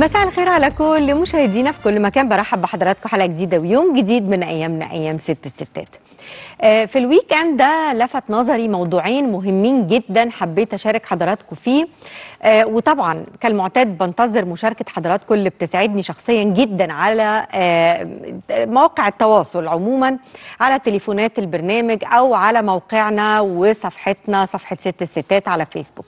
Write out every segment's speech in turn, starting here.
مساء الخير على كل مشاهدينا في كل مكان برحب بحضراتكم حلقه جديده ويوم جديد من ايامنا ايام ست الستات. آه، في الويك اند ده لفت نظري موضوعين مهمين جدا حبيت اشارك حضراتكم فيه آه، وطبعا كالمعتاد بنتظر مشاركه حضراتكم اللي بتسعدني شخصيا جدا على آه، مواقع التواصل عموما على تليفونات البرنامج او على موقعنا وصفحتنا صفحه ست الستات على فيسبوك.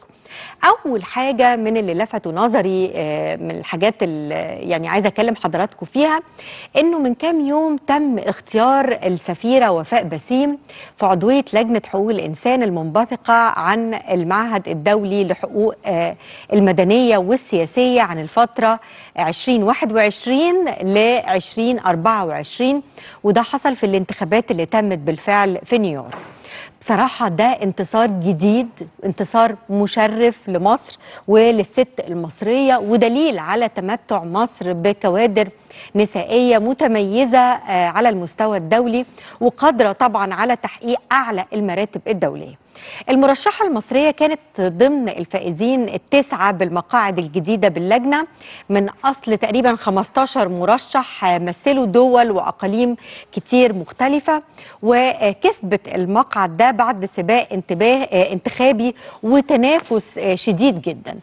اول حاجه من اللي لفتوا نظري آه، من الحاجات اللي يعني عايزه اكلم حضراتكم فيها انه من كام يوم تم اختيار السفيره وفاء بسيم في عضويه لجنه حقوق الانسان المنبثقه عن المعهد الدولي لحقوق آه، المدنيه والسياسيه عن الفتره 2021 ل 2024 وده حصل في الانتخابات اللي تمت بالفعل في نيويورك بصراحة ده انتصار جديد انتصار مشرف لمصر وللست المصرية ودليل على تمتع مصر بكوادر نسائية متميزة آه، على المستوى الدولي وقادرة طبعا على تحقيق أعلى المراتب الدولية المرشحة المصرية كانت ضمن الفائزين التسعة بالمقاعد الجديدة باللجنة من أصل تقريبا 15 مرشح مثلوا دول وأقاليم كتير مختلفة وكسبت المقعد ده بعد سباق انتباه انتخابي وتنافس شديد جدا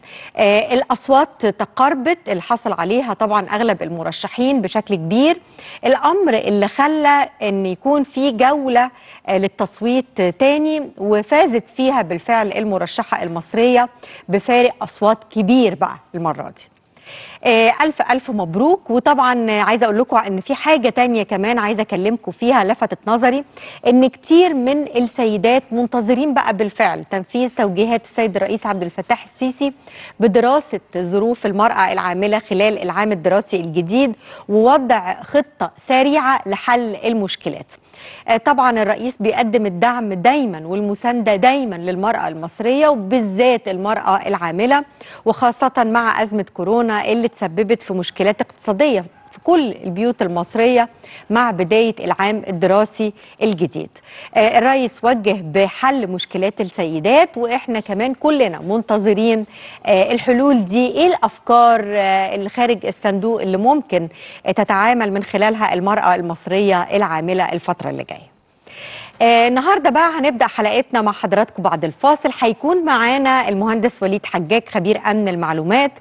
الأصوات تقاربت اللي حصل عليها طبعا أغلب المرشحين بشكل كبير الأمر اللي خلى أن يكون في جولة للتصويت تاني وفاز فازت فيها بالفعل المرشحة المصرية بفارق أصوات كبير بقى المرة دي آه، ألف ألف مبروك وطبعا عايزة أقول لكم أن في حاجة تانية كمان عايزة أكلمكم فيها لفتت نظري أن كتير من السيدات منتظرين بقى بالفعل تنفيذ توجيهات السيد الرئيس عبد الفتاح السيسي بدراسة ظروف المرأة العاملة خلال العام الدراسي الجديد ووضع خطة سريعة لحل المشكلات آه، طبعا الرئيس بيقدم الدعم دايما والمسانده دايما للمراه المصريه وبالذات المراه العامله وخاصه مع ازمه كورونا اللي تسببت في مشكلات اقتصاديه كل البيوت المصرية مع بداية العام الدراسي الجديد آه، الرئيس وجه بحل مشكلات السيدات وإحنا كمان كلنا منتظرين آه، الحلول دي إيه الأفكار آه، اللي خارج الصندوق اللي ممكن تتعامل من خلالها المرأة المصرية العاملة الفترة اللي جاية النهارده بقى هنبدا حلقتنا مع حضراتكم بعد الفاصل هيكون معانا المهندس وليد حجاج خبير امن المعلومات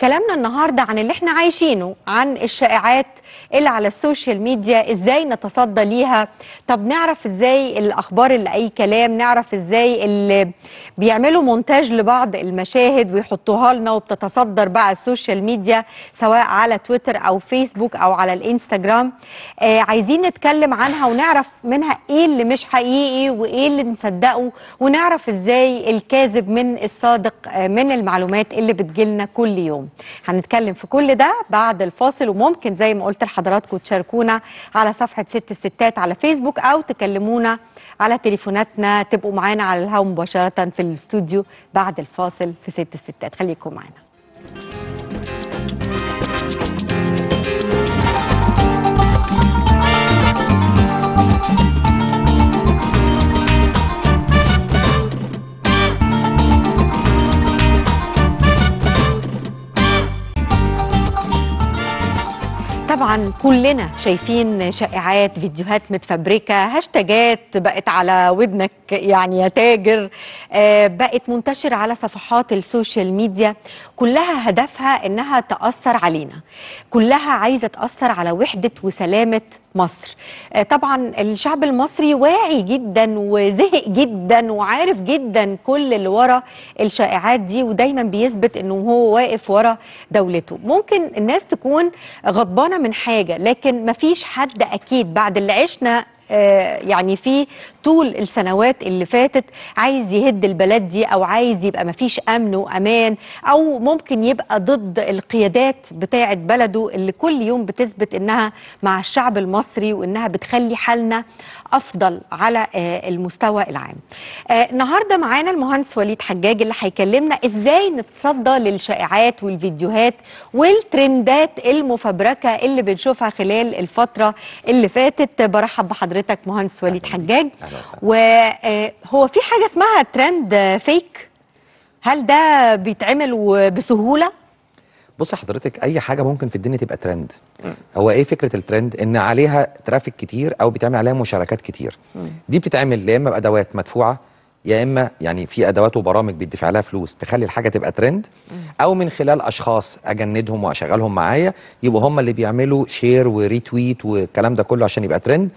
كلامنا النهارده عن اللي احنا عايشينه عن الشائعات اللي على السوشيال ميديا ازاي نتصدى ليها طب نعرف ازاي الاخبار اللي اي كلام نعرف ازاي اللي بيعملوا مونتاج لبعض المشاهد ويحطوها لنا وبتتصدر بقى السوشيال ميديا سواء على تويتر او فيسبوك او على الانستجرام آه عايزين نتكلم عنها ونعرف منها ايه اللي مش حقيقي وايه اللي نصدقه ونعرف ازاي الكاذب من الصادق آه من المعلومات اللي بتجيلنا كل اليوم هنتكلم في كل ده بعد الفاصل وممكن زي ما قلت لحضراتكم تشاركونا على صفحة ست الستات على فيسبوك أو تكلمونا على تليفوناتنا تبقوا معانا على الهوا مباشرة في الاستوديو بعد الفاصل في ست الستات خليكم معانا طبعا كلنا شايفين شائعات فيديوهات متفبركه هاشتاجات بقت على ودنك يعني يا تاجر آه، بقت منتشره على صفحات السوشيال ميديا كلها هدفها انها تاثر علينا كلها عايزه تاثر على وحده وسلامه مصر آه، طبعا الشعب المصري واعي جدا وزهق جدا وعارف جدا كل اللي ورا الشائعات دي ودايما بيثبت انه هو واقف ورا دولته ممكن الناس تكون غضبانه من حاجه لكن مفيش حد اكيد بعد اللي عشنا آه، يعني في طول السنوات اللي فاتت عايز يهد البلد دي او عايز يبقى مفيش امن وامان او ممكن يبقى ضد القيادات بتاعه بلده اللي كل يوم بتثبت انها مع الشعب المصري وانها بتخلي حالنا افضل على آه، المستوى العام. آه، النهارده معانا المهندس وليد حجاج اللي هيكلمنا ازاي نتصدى للشائعات والفيديوهات والترندات المفبركه اللي بنشوفها خلال الفتره اللي فاتت برحب بحضرتك حضرتك مهندس وليد حجاج وهو آه، في حاجه اسمها ترند فيك هل ده بيتعمل بسهوله بص حضرتك اي حاجه ممكن في الدنيا تبقى ترند هو ايه فكره الترند ان عليها ترافيك كتير او بيتعمل عليها مشاركات كتير دي بتتعمل يا اما بادوات مدفوعه يا اما يعني في ادوات وبرامج بيدفع لها فلوس تخلي الحاجه تبقى ترند او من خلال اشخاص اجندهم واشغلهم معايا يبقوا هم اللي بيعملوا شير وريتويت والكلام ده كله عشان يبقى ترند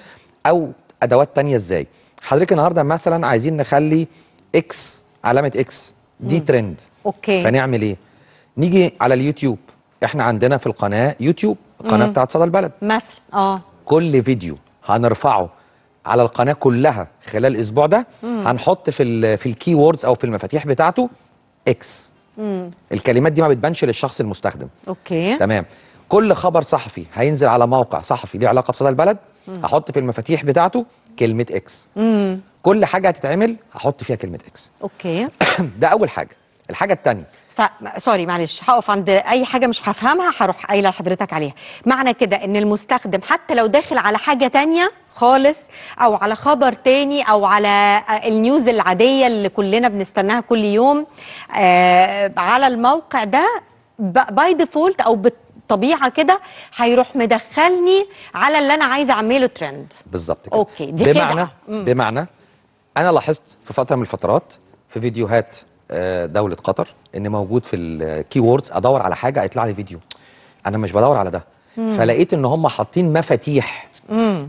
او ادوات تانية ازاي حضرتك النهارده مثلا عايزين نخلي اكس علامه اكس دي مم. ترند اوكي فنعمل ايه نيجي على اليوتيوب احنا عندنا في القناه يوتيوب القناه بتاعه صدى البلد مثلا اه كل فيديو هنرفعه على القناه كلها خلال الاسبوع ده مم. هنحط في الـ في الكي ووردز او في المفاتيح بتاعته اكس مم. الكلمات دي ما بتبانش للشخص المستخدم اوكي تمام كل خبر صحفي هينزل على موقع صحفي ليه علاقه بصدى البلد هحط في المفاتيح بتاعته كلمه اكس كل حاجه هتتعمل هحط فيها كلمه اكس اوكي ده اول حاجه الحاجه الثانيه ف... سوري معلش هقف عند اي حاجه مش هفهمها هروح قايله لحضرتك عليها معنى كده ان المستخدم حتى لو داخل على حاجه تانية خالص او على خبر تاني او على النيوز العاديه اللي كلنا بنستناها كل يوم آه على الموقع ده باي ديفولت او بت طبيعه كده هيروح مدخلني على اللي انا عايزه اعمله ترند بالظبط كده اوكي دي بمعنى خدعة. بمعنى انا لاحظت في فتره من الفترات في فيديوهات آه، دوله قطر ان موجود في الكي ووردز آه، ادور على حاجه هيطلع لي فيديو انا مش بدور على ده مم. فلقيت ان هم حاطين مفاتيح آه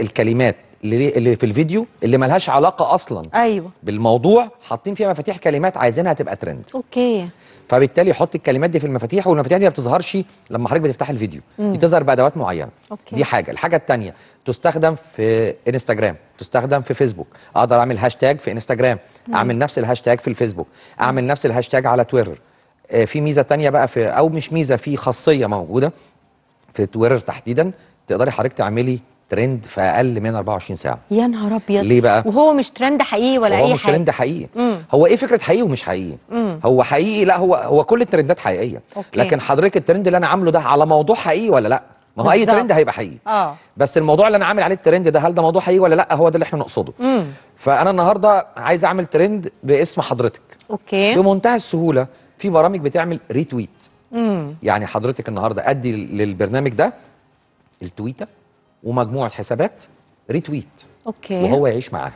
الكلمات اللي, اللي في الفيديو اللي ملهاش علاقه اصلا ايوه بالموضوع حاطين فيها مفاتيح كلمات عايزينها تبقى ترند اوكي فبالتالي حط الكلمات دي في المفاتيح والمفاتيح دي ما بتظهرش لما حضرتك بتفتح الفيديو مم. دي تظهر بادوات معينه أوكي. دي حاجه الحاجه الثانيه تستخدم في انستغرام تستخدم في فيسبوك اقدر اعمل هاشتاج في انستغرام مم. اعمل نفس الهاشتاج في الفيسبوك اعمل نفس الهاشتاج على تويتر آه في ميزه ثانيه بقى في او مش ميزه في خاصيه موجوده في تويتر تحديدا تقدري حضرتك تعملي ترند في اقل من 24 ساعه يا نهار ابيض ليه بقى وهو مش ترند حقيقي ولا اي حاجه هو مش ترند حقيقي مم. هو ايه فكره حقيقي ومش حقيقي مم. هو حقيقي لا هو هو كل الترندات حقيقيه أوكي. لكن حضرتك الترند اللي انا عامله ده على موضوع حقيقي ولا لا ما هو اي ترند هيبقى حقيقي آه. بس الموضوع اللي انا عامل عليه الترند ده هل ده موضوع حقيقي ولا لا هو ده اللي احنا نقصده مم. فانا النهارده عايز اعمل ترند باسم حضرتك اوكي بمنتهى السهوله في برامج بتعمل ريتويت مم. يعني حضرتك النهارده ادي للبرنامج ده التويته ومجموعه حسابات ريتويت اوكي وهو يعيش معاها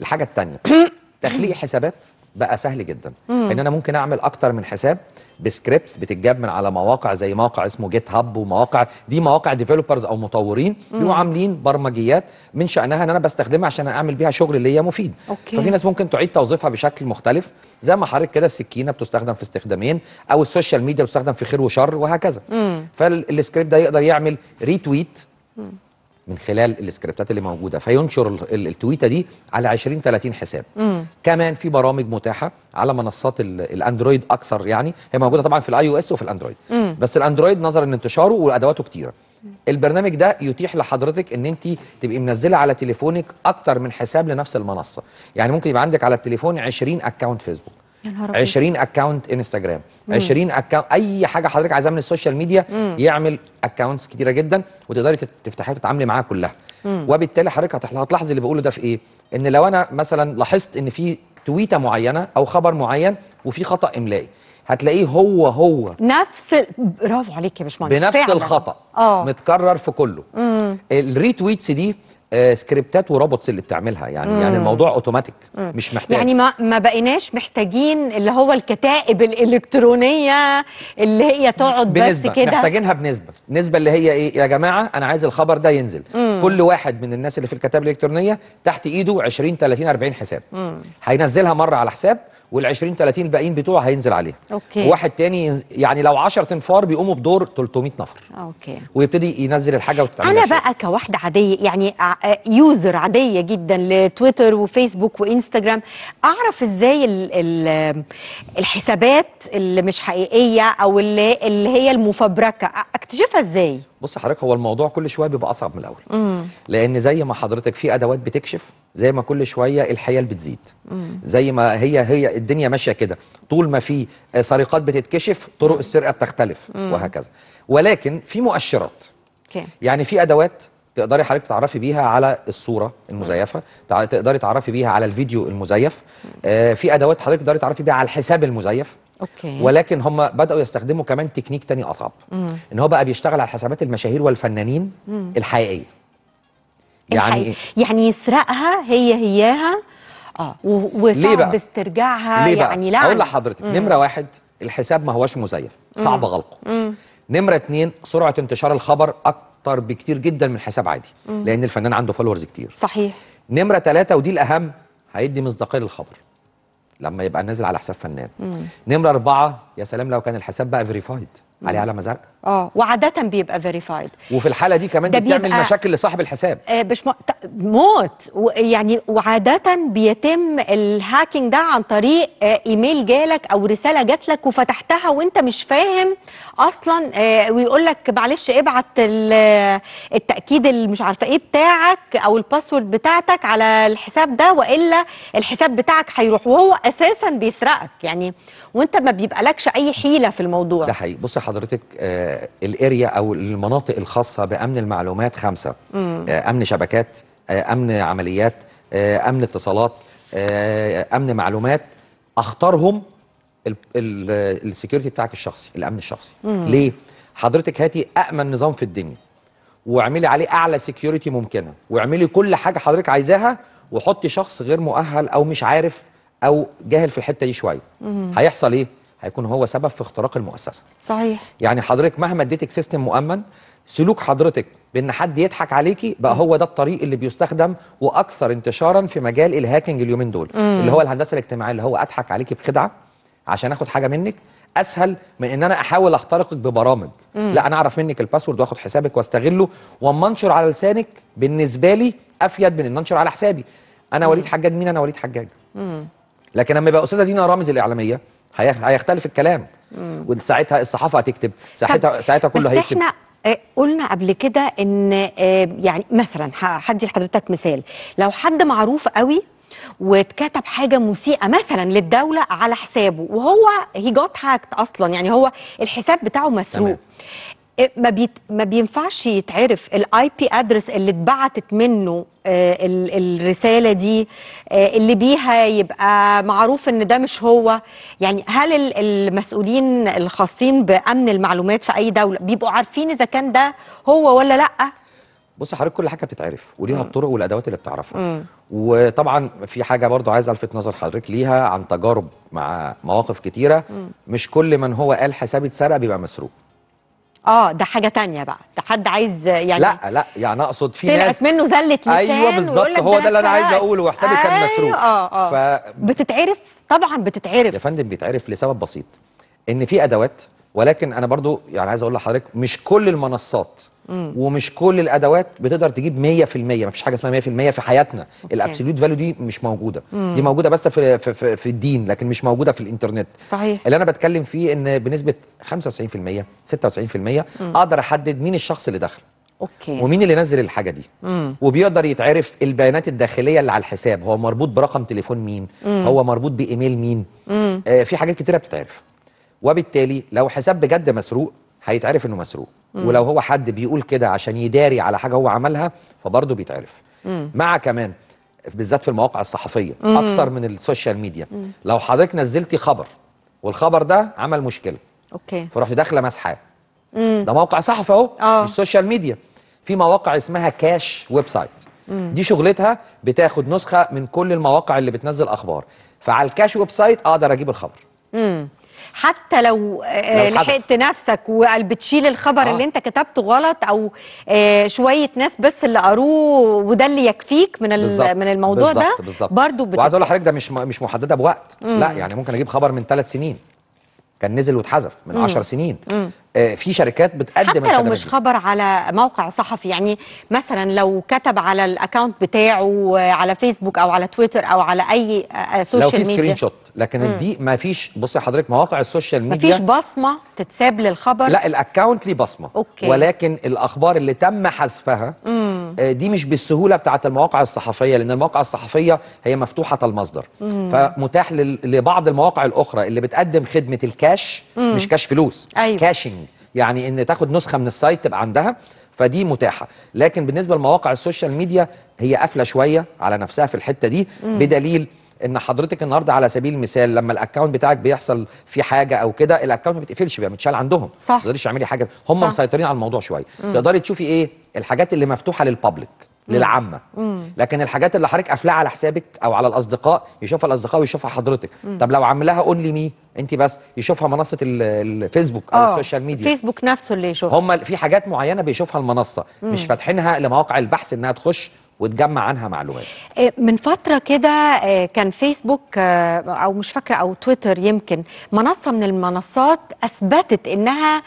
الحاجه الثانيه تخليق حسابات بقى سهل جدا مم. ان انا ممكن اعمل اكتر من حساب بسكريبتس بتتجاب من على مواقع زي موقع اسمه جيت هاب ومواقع دي مواقع ديفلوبرز او مطورين بيبقوا عاملين برمجيات من شانها ان انا بستخدمها عشان اعمل بيها شغل اللي هي مفيد أوكي. ففي ناس ممكن تعيد توظيفها بشكل مختلف زي ما حضرتك كده السكينه بتستخدم في استخدامين او السوشيال ميديا بتستخدم في خير وشر وهكذا فالسكريبت ده يقدر يعمل ريتويت من خلال السكريبتات اللي موجوده فينشر التويته دي على 20 30 حساب مم. كمان في برامج متاحه على منصات الاندرويد اكثر يعني هي موجوده طبعا في الاي او اس وفي الاندرويد مم. بس الاندرويد نظرا لانتشاره وادواته كتيره البرنامج ده يتيح لحضرتك ان انت تبقي منزله على تليفونك اكتر من حساب لنفس المنصه يعني ممكن يبقى عندك على التليفون 20 اكونت فيسبوك 20 اكونت انستغرام 20 اكونت اي حاجه حضرتك عايزاها من السوشيال ميديا مم. يعمل اكونتس كتيره جدا وتقدري تفتحيها وتتعاملي معاها كلها مم. وبالتالي حضرتك هتلاحظي اللي بقوله ده في ايه ان لو انا مثلا لاحظت ان في تويته معينه او خبر معين وفي خطا املائي هتلاقيه هو هو نفس برافو عليك يا باشمهندس بنفس فعلا. الخطا أوه. متكرر في كله الريتويتس دي آه، سكريبتات وروبوتس اللي بتعملها يعني, يعني مم. يعني الموضوع اوتوماتيك مم. مش محتاج يعني ما ما بقيناش محتاجين اللي هو الكتائب الالكترونيه اللي هي تقعد بس كده محتاجينها بنسبه النسبه اللي هي ايه يا جماعه انا عايز الخبر ده ينزل مم. كل واحد من الناس اللي في الكتائب الالكترونيه تحت ايده 20 30 40 حساب مم. هينزلها مره على حساب وال 20 30 الباقيين بتوعه هينزل عليها أوكي. واحد تاني يعني لو 10 تنفار بيقوموا بدور 300 نفر اوكي ويبتدي ينزل الحاجه وتتعمل انا بقى كواحده عاديه يعني يوزر عاديه جدا لتويتر وفيسبوك وانستجرام اعرف ازاي الـ الـ الحسابات اللي مش حقيقيه او اللي, اللي هي المفبركه اكتشفها ازاي بص حضرتك هو الموضوع كل شويه بيبقى اصعب من الاول مم. لان زي ما حضرتك في ادوات بتكشف زي ما كل شويه الحيل بتزيد مم. زي ما هي هي الدنيا ماشيه كده طول ما في سرقات بتتكشف طرق السرقه بتختلف مم. وهكذا ولكن في مؤشرات كي. يعني في ادوات تقدري حضرتك تتعرفي بيها على الصوره المزيفه تقدري تعرفي بيها على الفيديو المزيف آه، في ادوات حضرتك تقدري تعرفي بيها على الحساب المزيف أوكي. ولكن هم بداوا يستخدموا كمان تكنيك تاني اصعب مم. ان هو بقى بيشتغل على حسابات المشاهير والفنانين مم. الحقيقيه يعني الحقيقي. يعني يسرقها هي هياها اه وصعب استرجاعها ليه بقى؟ يعني لا اقول لحضرتك نمره واحد الحساب ما هوش مزيف صعب غلقه مم. نمره اتنين سرعه انتشار الخبر اكتر بكتير جدا من حساب عادي مم. لان الفنان عنده فولورز كتير صحيح نمره ثلاثة ودي الاهم هيدي مصداقيه للخبر لما يبقى نازل على حساب فنان مم. نمره أربعة يا سلام لو كان الحساب بقى فيريفايد عليه علامه زرقاء اه وعاده بيبقى فيريفايد وفي الحاله دي كمان دي بتعمل مشاكل لصاحب الحساب آه مش موت و... يعني وعاده بيتم الهاكينج ده عن طريق آه ايميل جالك او رساله جات لك وفتحتها وانت مش فاهم اصلا آه ويقول لك معلش ابعت التاكيد اللي مش عارفه ايه بتاعك او الباسورد بتاعتك على الحساب ده والا الحساب بتاعك هيروح وهو اساسا بيسرقك يعني وانت ما بيبقى لكش اي حيله في الموضوع ده حقيقي بص حضرتك آه، الاريا او المناطق الخاصه بامن المعلومات خمسه مم. آه، امن شبكات آه، امن عمليات امن اتصالات امن معلومات اختارهم السكيورتي بتاعك الشخصي الامن الشخصي مم. ليه حضرتك هاتي امن نظام في الدنيا واعملي عليه اعلى سكيورتي ممكنه واعملي كل حاجه حضرتك عايزاها وحطي شخص غير مؤهل او مش عارف او جاهل في الحته دي شويه هيحصل ايه هيكون هو سبب في اختراق المؤسسه صحيح يعني حضرتك مهما اديتك سيستم مؤمن سلوك حضرتك بان حد يضحك عليكي بقى هو ده الطريق اللي بيستخدم واكثر انتشارا في مجال الهاكينج اليومين دول مم. اللي هو الهندسه الاجتماعيه اللي هو اضحك عليكي بخدعه عشان اخد حاجه منك اسهل من ان انا احاول اخترقك ببرامج مم. لا انا اعرف منك الباسورد واخد حسابك واستغله واما انشر على لسانك بالنسبه لي افيد من ان انشر على حسابي انا وليد حجاج مين انا وليد حجاج مم. لكن لما يبقى استاذه دينا رامز الاعلاميه هيختلف الكلام وساعتها الصحافه هتكتب ساعتها ساعتها كله هيكتب احنا آه، قلنا قبل كده ان آه، يعني مثلا هدي لحضرتك مثال لو حد معروف قوي واتكتب حاجه مسيئه مثلا للدوله على حسابه وهو هي جات هاكت اصلا يعني هو الحساب بتاعه مسروق إيه، ما بيت ما بينفعش يتعرف الاي بي ادرس اللي اتبعتت منه آه، الرساله دي آه، اللي بيها يبقى معروف ان ده مش هو يعني هل المسؤولين الخاصين بامن المعلومات في اي دوله بيبقوا عارفين اذا كان ده هو ولا لا بص حضرتك كل حاجه بتتعرف وليها الطرق والادوات اللي بتعرفها م. وطبعا في حاجه برضو عايز الفت نظر حضرتك ليها عن تجارب مع مواقف كتيره م. مش كل من هو قال حسابي اتسرق بيبقى مسروق اه ده حاجه تانية بقى ده حد عايز يعني لا لا يعني اقصد في ناس طلعت منه زله لسان ايوه بالظبط هو ده اللي انا عايز اقوله وحسابي أيوة كان مسروق اه اه ف... بتتعرف طبعا بتتعرف يا فندم بيتعرف لسبب بسيط ان في ادوات ولكن انا برضو يعني عايز اقول لحضرتك مش كل المنصات ومش كل الادوات بتقدر تجيب 100% مفيش حاجه اسمها 100% في حياتنا الابسوليوت فاليو دي مش موجوده مم. دي موجوده بس في, في في الدين لكن مش موجوده في الانترنت صحيح اللي انا بتكلم فيه ان بنسبه 95% 96% مم. اقدر احدد مين الشخص اللي دخل اوكي ومين اللي نزل الحاجه دي مم. وبيقدر يتعرف البيانات الداخليه اللي على الحساب هو مربوط برقم تليفون مين مم. هو مربوط بايميل مين آه في حاجات كتيره بتتعرف وبالتالي لو حساب بجد مسروق هيتعرف انه مسروق ولو هو حد بيقول كده عشان يداري على حاجه هو عملها فبرضه بيتعرف مع كمان بالذات في المواقع الصحفيه مم. اكتر من السوشيال ميديا مم. لو حضرتك نزلتي خبر والخبر ده عمل مشكله اوكي فرحت داخله مسحاه ده موقع صحفي اهو آه. مش سوشيال ميديا في مواقع اسمها كاش ويب سايت مم. دي شغلتها بتاخد نسخه من كل المواقع اللي بتنزل اخبار فعلى الكاش ويب سايت اقدر اجيب الخبر حتى لو, آه، لو لحقت نفسك وبتشيل الخبر آه. اللي انت كتبته غلط او آه، شويه ناس بس اللي قروه وده اللي يكفيك من بالزبط. من الموضوع بالزبط. ده بالزبط. برضو بت... وعايز اقول لحضرتك ده مش مش محدده بوقت مم. لا يعني ممكن اجيب خبر من ثلاث سنين كان نزل واتحذف من 10 سنين آه في شركات بتقدم حتى لو مش خبر على موقع صحفي يعني مثلا لو كتب على الاكونت بتاعه آه، على فيسبوك او على تويتر او على اي سوشيال ميديا لو في سكرين شوت لكن دي ما فيش بصي حضرتك مواقع السوشيال ميديا ما فيش بصمه تتساب للخبر لا الاكونت ليه بصمه أوكي. ولكن الاخبار اللي تم حذفها آه، دي مش بالسهوله بتاعه المواقع الصحفيه لان المواقع الصحفيه هي مفتوحه المصدر مم. فمتاح لبعض المواقع الاخرى اللي بتقدم خدمه الكاش مم. مش كاش فلوس أيوة. كاشينج يعني ان تاخد نسخه من السايت تبقى عندها فدي متاحه لكن بالنسبه لمواقع السوشيال ميديا هي قافله شويه على نفسها في الحته دي مم. بدليل ان حضرتك النهارده على سبيل المثال لما الاكونت بتاعك بيحصل فيه حاجه او كده الاكونت ما بيتقفلش بقى متشال عندهم صح ما تقدريش تعملي حاجه هم صح. مسيطرين على الموضوع شويه تقدري تشوفي ايه الحاجات اللي مفتوحه للبابليك للعامه لكن الحاجات اللي حضرتك قافلاها على حسابك او على الاصدقاء يشوفها الاصدقاء ويشوفها حضرتك مم. طب لو عاملاها اونلي مي انت بس يشوفها منصه الفيسبوك او آه. السوشيال ميديا الفيسبوك نفسه اللي يشوفها هم في حاجات معينه بيشوفها المنصه مم. مش فاتحينها لمواقع البحث انها تخش وتجمع عنها معلومات آه، من فتره كده آه، كان فيسبوك آه، او مش فاكره او تويتر يمكن منصه من المنصات اثبتت انها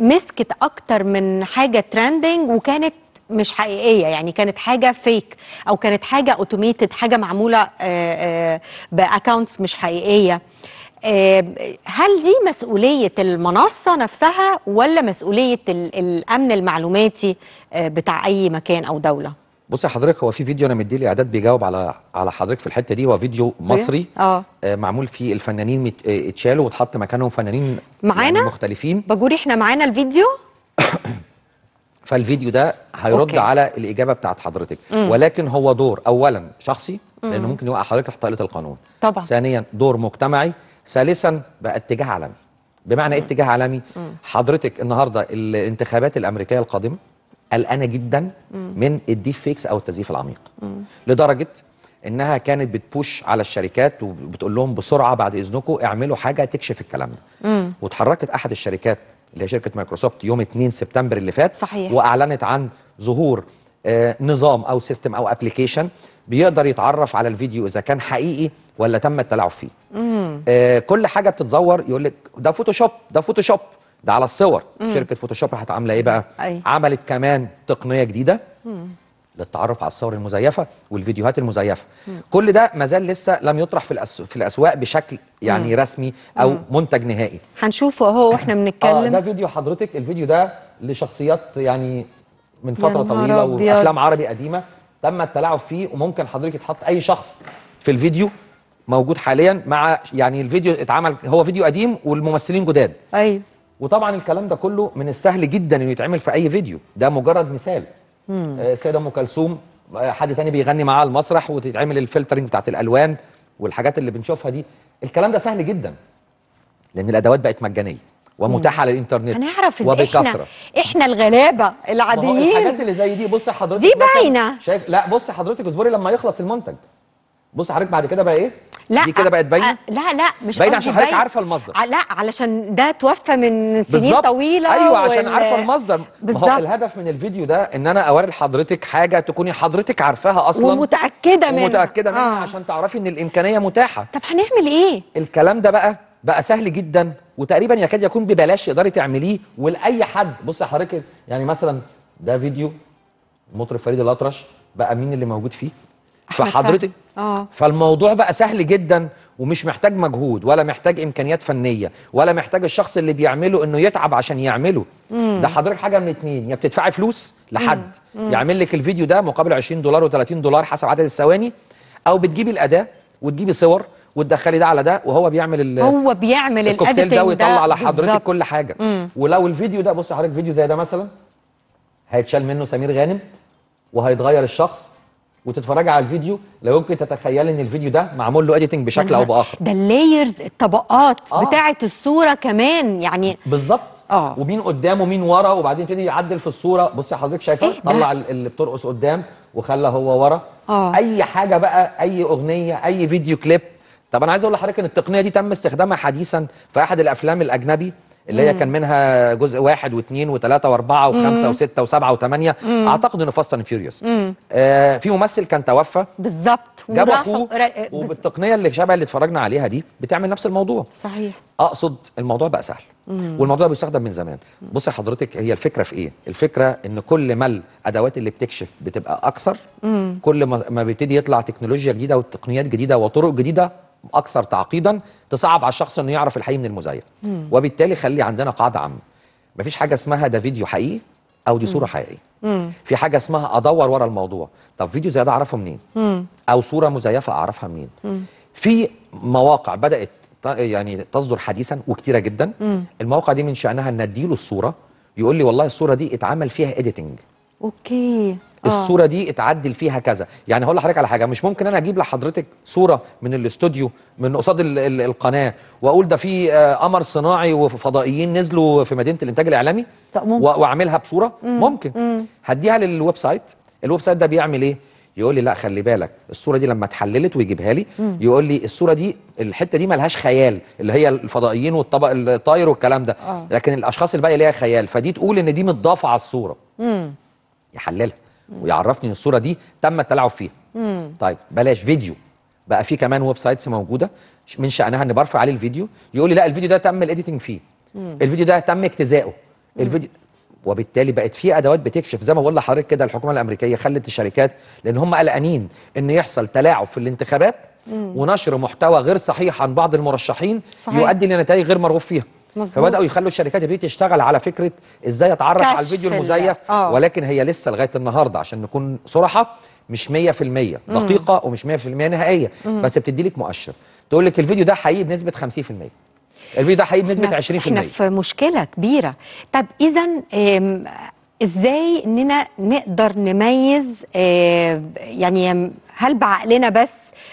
مسكت اكتر من حاجه ترندنج وكانت مش حقيقيه يعني كانت حاجه فيك او كانت حاجه اوتوميتد حاجه معموله باكونتس مش حقيقيه هل دي مسؤولية المنصة نفسها ولا مسؤولية الأمن المعلوماتي بتاع أي مكان أو دولة؟ بصي حضرتك هو في فيديو انا مديه الاعداد بيجاوب على على حضرتك في الحته دي هو فيديو إيه؟ مصري آه. اه معمول فيه الفنانين آه، اتشالوا واتحط مكانهم فنانين يعني معانا يعني مختلفين بجوري احنا معانا الفيديو فالفيديو ده هيرد أوكي. على الاجابه بتاعت حضرتك مم. ولكن هو دور اولا شخصي لانه ممكن يوقع حضرتك تحت طائله القانون طبعا ثانيا دور مجتمعي ثالثا بقى اتجاه عالمي بمعنى ايه اتجاه عالمي مم. حضرتك النهارده الانتخابات الامريكيه القادمه قلقانه جدا من الديب فيكس او التزييف العميق لدرجه انها كانت بتبوش على الشركات وبتقول لهم بسرعه بعد اذنكم اعملوا حاجه تكشف الكلام ده وتحركت احد الشركات اللي هي شركه مايكروسوفت يوم 2 سبتمبر اللي فات صحيح. واعلنت عن ظهور آه، نظام او سيستم او ابلكيشن بيقدر يتعرف على الفيديو اذا كان حقيقي ولا تم التلاعب فيه آه كل حاجه بتتزور يقول لك ده فوتوشوب ده فوتوشوب ده على الصور مم. شركه فوتوشوب راحت عامله ايه بقى أي. عملت كمان تقنيه جديده مم. للتعرف على الصور المزيفه والفيديوهات المزيفه مم. كل ده مازال لسه لم يطرح في الأس... في الاسواق بشكل يعني مم. رسمي او مم. منتج نهائي هنشوفه اهو واحنا آه، بنتكلم اه ده فيديو حضرتك الفيديو ده لشخصيات يعني من فتره طويله وافلام عربي قديمه تم التلاعب فيه وممكن حضرتك تحط اي شخص في الفيديو موجود حاليا مع يعني الفيديو اتعمل هو فيديو قديم والممثلين جداد ايوه وطبعا الكلام ده كله من السهل جدا انه يتعمل في اي فيديو ده مجرد مثال آه، السيده ام كلثوم آه، حد تاني بيغني معاها المسرح وتتعمل الفلترنج بتاعت الالوان والحاجات اللي بنشوفها دي الكلام ده سهل جدا لان الادوات بقت مجانيه ومتاحه على الانترنت هنعرف ازاي احنا احنا الغلابه العاديين الحاجات اللي زي دي بصي حضرتك دي باينه شايف لا بصي حضرتك اصبري لما يخلص المنتج بصي حضرتك بعد كده بقى ايه لا دي كده بقت باينه آه، لا لا مش باينه عشان حضرتك عارفه المصدر آه، لا علشان ده توفى من سنين بالزبط. طويله ايوه وال... عشان عارفه المصدر بالظبط الهدف من الفيديو ده ان انا اوري لحضرتك حاجه تكوني حضرتك عارفاها اصلا ومتاكده منها ومتاكده منها آه. عشان تعرفي ان الامكانيه متاحه طب هنعمل ايه الكلام ده بقى بقى سهل جدا وتقريبا يكاد يكون ببلاش تقدري تعمليه ولاي حد بص حضرتك يعني مثلا ده فيديو مطرب فريد الاطرش بقى مين اللي موجود فيه فحضرتك اه فالموضوع بقى سهل جدا ومش محتاج مجهود ولا محتاج امكانيات فنيه ولا محتاج الشخص اللي بيعمله انه يتعب عشان يعمله مم. ده حضرتك حاجه من اتنين يا بتدفعي فلوس لحد مم. يعمل لك الفيديو ده مقابل 20 دولار و30 دولار حسب عدد الثواني او بتجيبي الاداه وتجيبي صور وتدخلي ده على ده وهو بيعمل ال هو بيعمل الكوكتيل ده ويطلع على حضرتك كل حاجه مم. ولو الفيديو ده بص حضرتك فيديو زي ده مثلا هيتشال منه سمير غانم وهيتغير الشخص وتتفرجي على الفيديو لا يمكن تتخيلي ان الفيديو ده معمول له اديتنج بشكل او باخر ده اللايرز الطبقات آه. بتاعه الصوره كمان يعني بالظبط اه ومين قدام ومين ورا وبعدين يبتدي يعدل في الصوره بصي حضرتك شايفه إيه طلع اللي بترقص قدام وخلى هو ورا آه. اي حاجه بقى اي اغنيه اي فيديو كليب طب انا عايز اقول لحضرتك ان التقنيه دي تم استخدامها حديثا في احد الافلام الاجنبي اللي هي كان منها جزء واحد واثنين وثلاثه واربعه وخمسه وسته وسبعه وثمانيه اعتقد انه فاست اند فيوريوس آه في ممثل كان توفى بالظبط جاب اخوه وبالتقنيه اللي شبه اللي اتفرجنا عليها دي بتعمل نفس الموضوع صحيح اقصد الموضوع بقى سهل مم. والموضوع بيستخدم من زمان بصي حضرتك هي الفكره في ايه الفكره ان كل ما الادوات اللي بتكشف بتبقى اكثر مم. كل ما بيبتدي يطلع تكنولوجيا جديده وتقنيات جديده وطرق جديده اكثر تعقيدا تصعب على الشخص انه يعرف الحقيقي من المزيف وبالتالي خلي عندنا قاعده عامه مفيش حاجه اسمها ده فيديو حقيقي او دي صوره حقيقيه في حاجه اسمها ادور ورا الموضوع طب فيديو زي ده اعرفه منين او صوره مزيفه اعرفها منين في مواقع بدات يعني تصدر حديثا وكتيره جدا المواقع دي من شانها ان اديله الصوره يقول لي والله الصوره دي اتعمل فيها اديتنج اوكي آه. الصوره دي اتعدل فيها كذا يعني هقول لحضرتك على حاجه مش ممكن انا اجيب لحضرتك صوره من الاستوديو من قصاد القناه واقول ده في آه، قمر صناعي وفضائيين نزلوا في مدينه الانتاج الاعلامي ممكن. واعملها بصوره مم. ممكن مم. هديها للويب سايت الويب سايت ده بيعمل ايه يقول لي لا خلي بالك الصوره دي لما اتحللت ويجيبها لي مم. يقول لي الصوره دي الحته دي ملهاش خيال اللي هي الفضائيين والطبق الطاير والكلام ده آه. لكن الاشخاص الباقيه ليها خيال فدي تقول ان دي متضافه على الصوره مم. يحللها ويعرفني ان الصوره دي تم التلاعب فيها طيب بلاش فيديو بقى في كمان ويب سايتس موجوده من شانها ان برفع عليه الفيديو يقول لي لا الفيديو ده تم الايديتنج فيه مم. الفيديو ده تم اجتزائه الفيديو وبالتالي بقت في ادوات بتكشف زي ما بقول لحضرتك كده الحكومه الامريكيه خلت الشركات لان هم قلقانين ان يحصل تلاعب في الانتخابات مم. ونشر محتوى غير صحيح عن بعض المرشحين صحيح. يؤدي لنتائج غير مرغوب فيها مظبوط. فبداوا يخلوا الشركات البيت تشتغل على فكره ازاي اتعرف على الفيديو المزيف آه. ولكن هي لسه لغايه النهارده عشان نكون صراحه مش 100% دقيقه مم. ومش 100% نهائيه مم. بس بتدي لك مؤشر تقول لك الفيديو ده حقيقي بنسبه 50% الفيديو ده حقيقي بنسبه 20% احنا في مشكله كبيره طب اذا ازاي اننا نقدر نميز يعني هل بعقلنا بس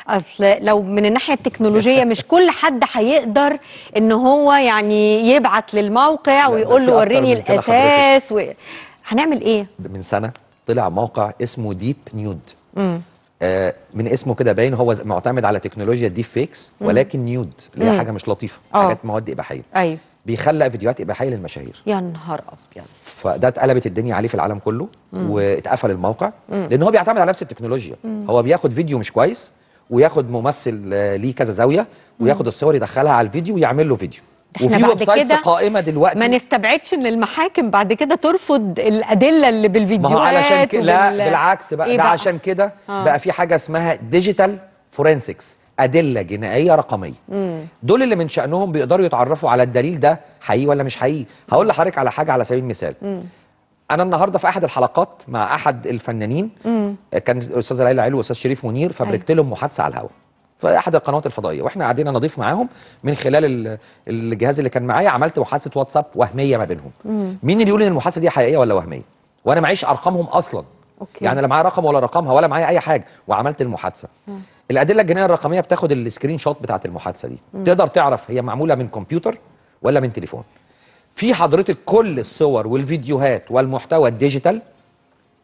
اصل لو من الناحيه التكنولوجيه مش كل حد هيقدر ان هو يعني يبعت للموقع ويقول له وريني الاساس و... هنعمل ايه من سنه طلع موقع اسمه ديب نيود امم من اسمه كده باين هو معتمد على تكنولوجيا ديب فيكس ولكن مم. نيود اللي هي حاجه مش لطيفه أوه. حاجات مواد اباحيه ايوه بيخلق فيديوهات اباحيه للمشاهير يا نهار ابيض يعني فده اتقلبت الدنيا عليه في العالم كله واتقفل الموقع لان هو بيعتمد على نفس التكنولوجيا مم. هو بياخد فيديو مش كويس وياخد ممثل آه، ليه كذا زاويه وياخد الصور يدخلها على الفيديو ويعمل له فيديو وفي ويب سايتس قائمه دلوقتي ما نستبعدش ان المحاكم بعد كده ترفض الادله اللي بالفيديوهات ما هو علشان كده لا بالعكس بقى, إيه بقى ده عشان كده آه. بقى في حاجه اسمها ديجيتال فورنسكس ادله جنائيه رقميه مم. دول اللي من شانهم بيقدروا يتعرفوا على الدليل ده حقيقي ولا مش حقيقي هقول لحضرتك على حاجه على سبيل المثال مم. انا النهارده في احد الحلقات مع احد الفنانين مم. كان الاستاذه ليلى علو والاستاذ شريف منير أيوه. فبركت لهم محادثه على الهواء في احد القنوات الفضائيه واحنا قاعدين نضيف معاهم من خلال الجهاز اللي كان معايا عملت محادثه واتساب وهميه ما بينهم مم. مين اللي يقول ان المحادثه دي حقيقيه ولا وهميه وانا معيش ارقامهم اصلا أوكي. يعني لا معايا رقم ولا رقمها ولا معايا اي حاجه وعملت المحادثه مم. الادله الجنائيه الرقميه بتاخد السكرين شوت بتاعه المحادثه دي مم. تقدر تعرف هي معموله من كمبيوتر ولا من تليفون في حضرتك كل الصور والفيديوهات والمحتوى الديجيتال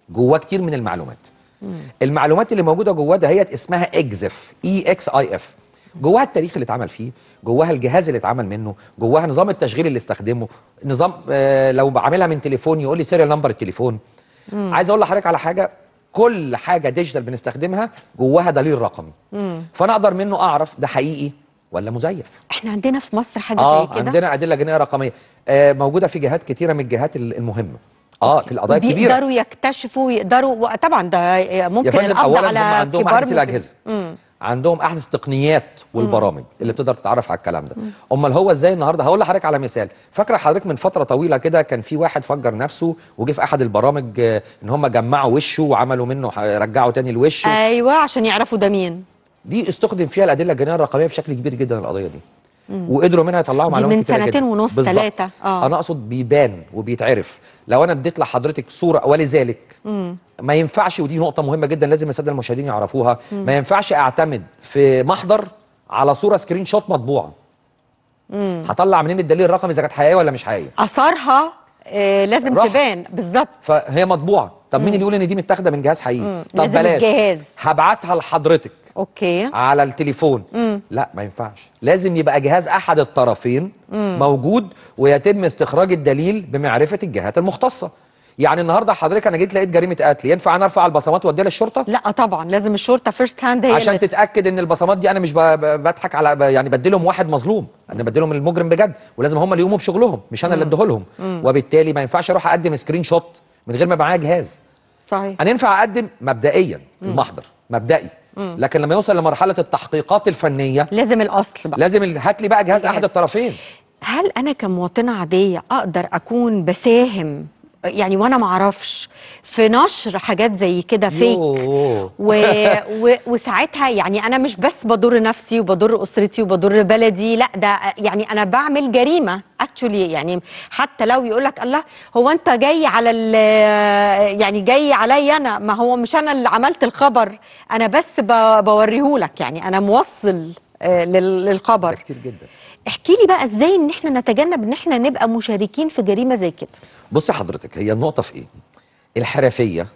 جواه كتير من المعلومات مم. المعلومات اللي موجوده جواه هي اسمها اكزف اي اكس اي اف جواها التاريخ اللي اتعمل فيه جواها الجهاز اللي اتعمل منه جواها نظام التشغيل اللي استخدمه نظام آه لو بعملها من تليفون يقول لي سيريال نمبر التليفون مم. عايز اقول لحضرتك على حاجه كل حاجه ديجيتال بنستخدمها جواها دليل رقمي مم. فانا اقدر منه اعرف ده حقيقي ولا مزيف احنا عندنا في مصر حاجه آه زي كده عندنا ادله جنائيه رقميه آه موجوده في جهات كتيره من الجهات المهمه اه في القضايا الكبيره بيقدروا يكتشفوا ويقدروا طبعا ده ممكن يا فندم القبض على عندهم كبار الاجهزه مم. عندهم احدث التقنيات والبرامج اللي بتقدر تتعرف على الكلام ده امال هو ازاي النهارده هقول لحضرتك على مثال فاكره حضرتك من فتره طويله كده كان في واحد فجر نفسه وجه في احد البرامج آه، ان هم جمعوا وشه وعملوا منه رجعوا تاني الوش ايوه عشان يعرفوا ده مين دي استخدم فيها الادله الجنائيه الرقميه بشكل كبير جدا القضيه دي وقدروا منها يطلعوا معلومات من سنتين ونص ثلاثه اه انا اقصد بيبان وبيتعرف لو انا اديت لحضرتك صوره ولذلك ما ينفعش ودي نقطه مهمه جدا لازم الساده المشاهدين يعرفوها مم. ما ينفعش اعتمد في محضر على صوره سكرين شوت مطبوعه هطلع منين الدليل الرقمي اذا كانت حقيقيه ولا مش حقيقيه اثارها آه، لازم تبان بالظبط فهي مطبوعه طب مين اللي يقول ان دي متاخده من جهاز حقيقي طب بلاش هبعتها لحضرتك اوكي على التليفون مم. لا ما ينفعش لازم يبقى جهاز احد الطرفين مم. موجود ويتم استخراج الدليل بمعرفه الجهات المختصه يعني النهارده حضرتك انا جيت لقيت جريمه قتل ينفع انا ارفع البصمات واديها للشرطه لا طبعا لازم الشرطه فيرست هاند هي عشان اللي... تتاكد ان البصمات دي انا مش بضحك على يعني بديلهم واحد مظلوم انا بديلهم المجرم بجد ولازم هم اللي يقوموا بشغلهم مش انا اللي اديه لهم وبالتالي ما ينفعش اروح اقدم سكرين شوت من غير ما معايا جهاز صحيح انا ينفع اقدم مبدئيا المحضر مبدئي لكن لما يوصل لمرحله التحقيقات الفنيه لازم الاصل بقى لازم هات لي بقى جهاز احد الطرفين هل انا كمواطنه عاديه اقدر اكون بساهم يعني وانا ما اعرفش في نشر حاجات زي كده فيك و... و... وساعتها يعني انا مش بس بضر نفسي وبضر اسرتي وبضر بلدي لا ده يعني انا بعمل جريمه اكشولي يعني حتى لو يقول لك الله هو انت جاي على ال... يعني جاي عليا انا ما هو مش انا اللي عملت الخبر انا بس ب... بوريهولك يعني انا موصل آه، للخبر كتير جدا احكي لي بقى ازاي ان احنا نتجنب ان احنا نبقى مشاركين في جريمه زي كده بصي حضرتك هي النقطه في ايه الحرفيه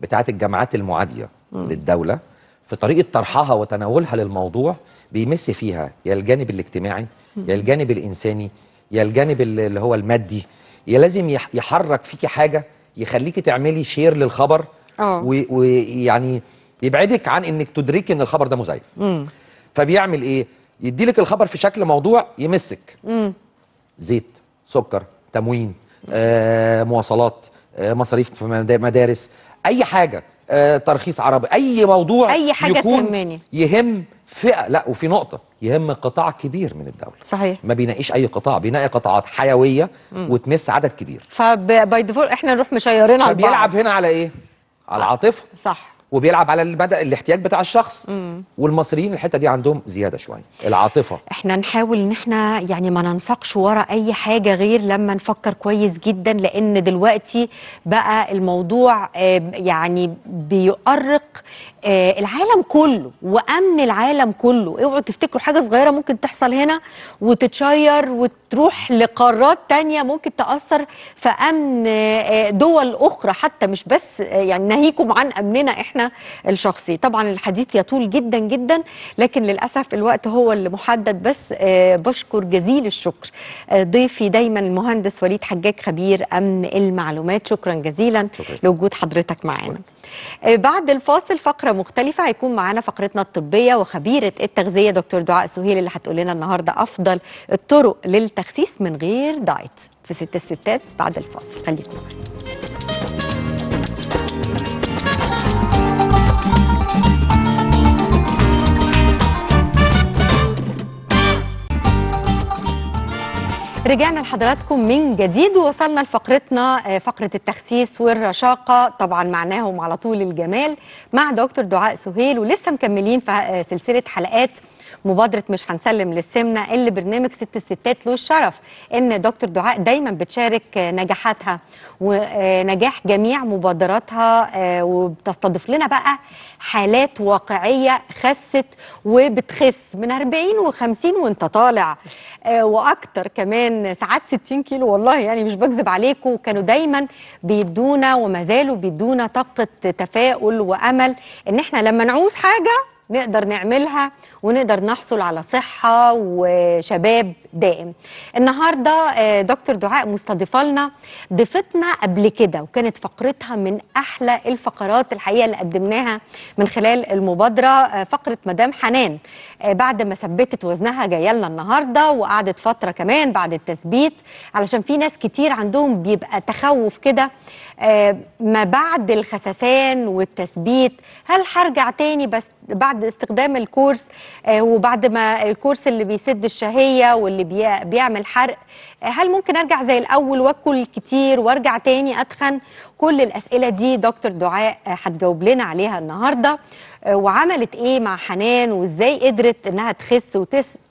بتاعه الجامعات المعاديه م. للدوله في طريقه طرحها وتناولها للموضوع بيمس فيها يا الجانب الاجتماعي م. يا الجانب الانساني يا الجانب اللي هو المادي يا لازم يحرك فيكي حاجه يخليكي تعملي شير للخبر آه. ويعني يبعدك عن انك تدركي ان الخبر ده مزيف فبيعمل ايه يدي لك الخبر في شكل موضوع يمسك مم. زيت سكر تموين آه، مواصلات آه، مصاريف في مدارس اي حاجه آه، ترخيص عربي اي موضوع اي حاجه يكون تهمني يهم فئه لا وفي نقطه يهم قطاع كبير من الدوله صحيح ما بيناقش اي قطاع بيناقي قطاعات حيويه مم. وتمس عدد كبير فباي احنا نروح مشيرين على بعض بيلعب هنا على ايه على العاطفه صح وبيلعب على المدى الاحتياج بتاع الشخص مم. والمصريين الحته دي عندهم زياده شويه العاطفه احنا نحاول ان احنا يعني ما ننسقش ورا اي حاجه غير لما نفكر كويس جدا لان دلوقتي بقى الموضوع يعني بيؤرق آه، العالم كله وامن العالم كله اوعوا تفتكروا حاجه صغيره ممكن تحصل هنا وتتشير وتروح لقارات تانية ممكن تاثر في امن آه، دول اخرى حتى مش بس آه، يعني ناهيكم عن امننا احنا الشخصي طبعا الحديث يطول جدا جدا لكن للاسف الوقت هو اللي محدد بس بشكر جزيل الشكر ضيفي دايما المهندس وليد حجاج خبير امن المعلومات شكرا جزيلا شكرا. لوجود حضرتك معانا آه، بعد الفاصل فقرة مختلفة هيكون معانا فقرتنا الطبية وخبيرة التغذية دكتور دعاء سهيل اللي هتقول لنا النهاردة أفضل الطرق للتخسيس من غير دايت في ست الستات بعد الفاصل خليكم معانا رجعنا لحضراتكم من جديد ووصلنا لفقرتنا آه، فقرة التخسيس والرشاقة طبعا معناهم على طول الجمال مع دكتور دعاء سهيل ولسه مكملين في آه، سلسلة حلقات مبادره مش هنسلم للسمنه اللي برنامج ست الستات له الشرف ان دكتور دعاء دايما بتشارك آه، نجاحاتها ونجاح آه، جميع مبادراتها آه، وبتستضيف لنا بقى حالات واقعيه خست وبتخس من 40 و50 وانت طالع واكتر كمان ساعات 60 كيلو والله يعني مش بكذب عليكم كانوا دايما بيدونا وما زالوا بيدونا طاقه تفاؤل وامل ان احنا لما نعوز حاجه نقدر نعملها ونقدر نحصل على صحة وشباب دائم النهاردة آه، دكتور دعاء مستضيفة لنا ضيفتنا قبل كده وكانت فقرتها من أحلى الفقرات الحقيقة اللي قدمناها من خلال المبادرة آه، فقرة مدام حنان آه، بعد ما ثبتت وزنها جايه لنا النهارده وقعدت فتره كمان بعد التثبيت علشان في ناس كتير عندهم بيبقى تخوف كده آه، ما بعد الخسسان والتثبيت هل هرجع تاني بس بعد استخدام الكورس آه، وبعد ما الكورس اللي بيسد الشهيه واللي بيعمل حرق هل ممكن ارجع زي الاول واكل كتير وارجع تاني اتخن كل الاسئله دي دكتور دعاء هتجاوب لنا عليها النهارده آه، وعملت ايه مع حنان وازاي قدرت انها تخس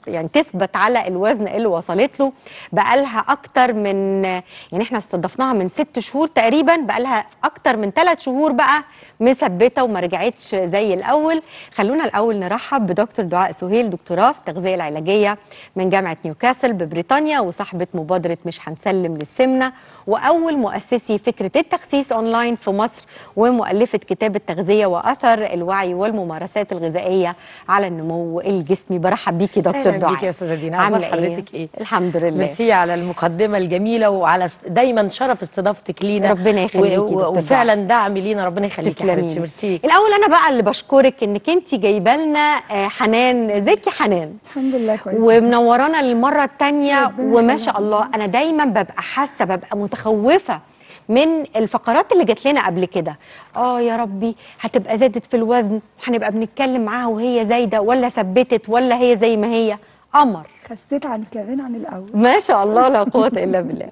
يعني تثبت على الوزن اللي وصلت له بقالها اكتر من يعني احنا استضفناها من ست شهور تقريبا بقالها اكتر من ثلاث شهور بقى مثبته وما رجعتش زي الاول خلونا الاول نرحب بدكتور دعاء سهيل دكتوراه في التغذيه العلاجيه من جامعه نيوكاسل ببريطانيا وصاحبه مبادره مش هنسلم للسمنه واول مؤسسي فكره التخسيس اونلاين في مصر ومؤلفه كتاب التغذيه واثر الوعي والممارسات الغذائيه على النمو الجسمي برحب بيكي دكتور الدعاء بيك يا استاذه دينا عامل إيه؟ حضرتك ايه الحمد لله ميرسي على المقدمه الجميله وعلى دايما شرف استضافتك لينا ربنا يخليكي وفعلا دعم لينا ربنا يخليكي يا حبيبتي ميرسي الاول انا بقى اللي بشكرك انك انت جايبه لنا آه، حنان زكي حنان الحمد لله كويس ومنورانا للمره الثانيه وما شاء الله انا دايما ببقى حاسه ببقى متخوفه من الفقرات اللي جات لنا قبل كده اه يا ربي هتبقى زادت في الوزن هنبقى بنتكلم معاها وهي زايده ولا ثبتت ولا هي زي ما هي قمر خسيت عن كمان عن الاول ما شاء الله لا قوه الا بالله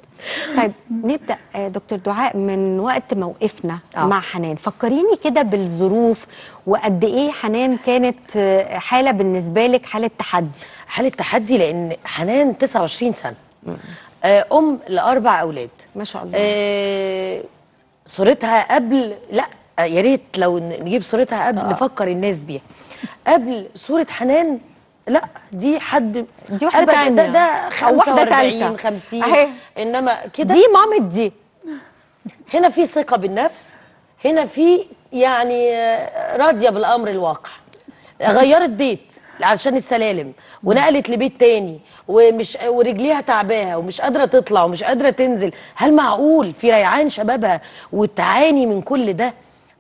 طيب نبدا آه، دكتور دعاء من وقت موقفنا آه. مع حنان فكريني كده بالظروف وقد ايه حنان كانت آه، حاله بالنسبه لك حاله تحدي حاله تحدي لان حنان 29 سنه آه، ام لاربع اولاد ما شاء الله آه، صورتها قبل لا آه، يا ريت لو نجيب صورتها قبل آه. نفكر الناس بيها قبل صوره حنان لا دي حد دي واحده تانية ده ده ثالثه 50 أهي. انما كده دي مامة دي هنا في ثقه بالنفس هنا في يعني راضيه بالامر الواقع غيرت بيت علشان السلالم ونقلت لبيت تاني ومش ورجليها تعباها ومش قادره تطلع ومش قادره تنزل هل معقول في ريعان شبابها وتعاني من كل ده